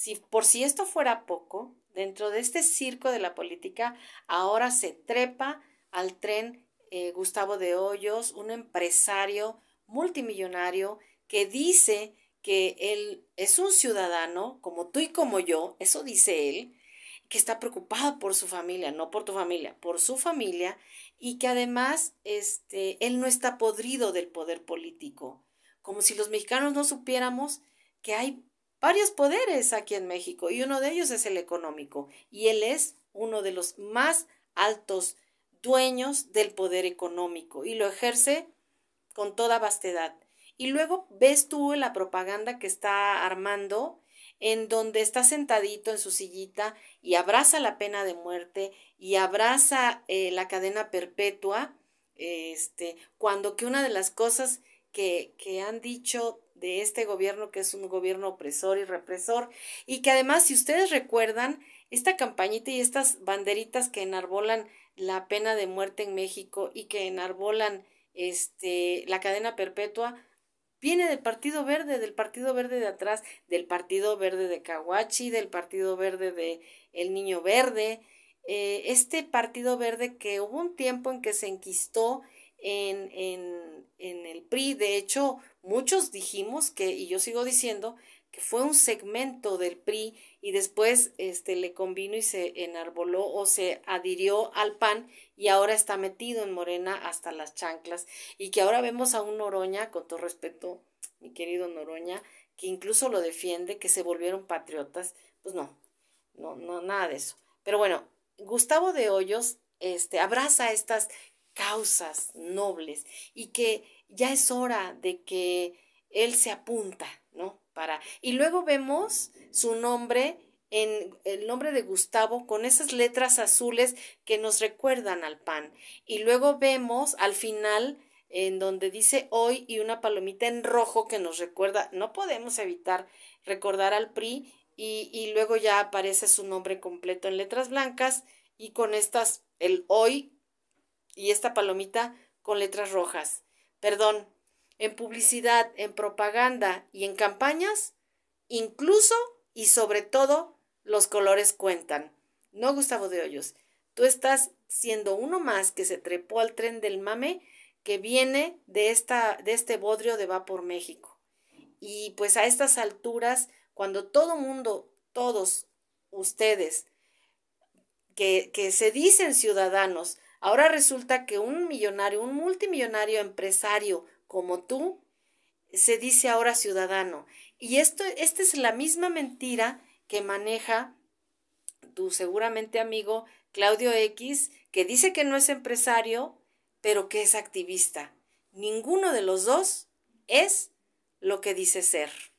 Si por si esto fuera poco, dentro de este circo de la política ahora se trepa al tren eh, Gustavo de Hoyos, un empresario multimillonario que dice que él es un ciudadano como tú y como yo, eso dice él, que está preocupado por su familia, no por tu familia, por su familia, y que además este, él no está podrido del poder político, como si los mexicanos no supiéramos que hay varios poderes aquí en México y uno de ellos es el económico y él es uno de los más altos dueños del poder económico y lo ejerce con toda vastedad. Y luego ves tú la propaganda que está armando en donde está sentadito en su sillita y abraza la pena de muerte y abraza eh, la cadena perpetua, este, cuando que una de las cosas que, que han dicho de este gobierno que es un gobierno opresor y represor y que además si ustedes recuerdan esta campañita y estas banderitas que enarbolan la pena de muerte en México y que enarbolan este la cadena perpetua viene del Partido Verde, del Partido Verde de atrás, del Partido Verde de Kawachi del Partido Verde de El Niño Verde, eh, este Partido Verde que hubo un tiempo en que se enquistó en, en, en el PRI, de hecho, Muchos dijimos que, y yo sigo diciendo, que fue un segmento del PRI y después este, le convino y se enarboló o se adhirió al PAN y ahora está metido en Morena hasta las chanclas y que ahora vemos a un Noroña, con todo respeto, mi querido Noroña, que incluso lo defiende, que se volvieron patriotas, pues no, no, no, nada de eso. Pero bueno, Gustavo de Hoyos este, abraza estas causas nobles y que ya es hora de que él se apunta, ¿no? Para y luego vemos su nombre en el nombre de Gustavo con esas letras azules que nos recuerdan al pan. Y luego vemos al final en donde dice hoy y una palomita en rojo que nos recuerda, no podemos evitar recordar al PRI y, y luego ya aparece su nombre completo en letras blancas y con estas, el hoy y esta palomita con letras rojas perdón, en publicidad, en propaganda y en campañas, incluso y sobre todo los colores cuentan. No, Gustavo de Hoyos, tú estás siendo uno más que se trepó al tren del mame que viene de, esta, de este bodrio de Va por México. Y pues a estas alturas, cuando todo mundo, todos ustedes que, que se dicen ciudadanos, Ahora resulta que un millonario, un multimillonario empresario como tú, se dice ahora ciudadano. Y esto, esta es la misma mentira que maneja tu seguramente amigo Claudio X, que dice que no es empresario, pero que es activista. Ninguno de los dos es lo que dice ser.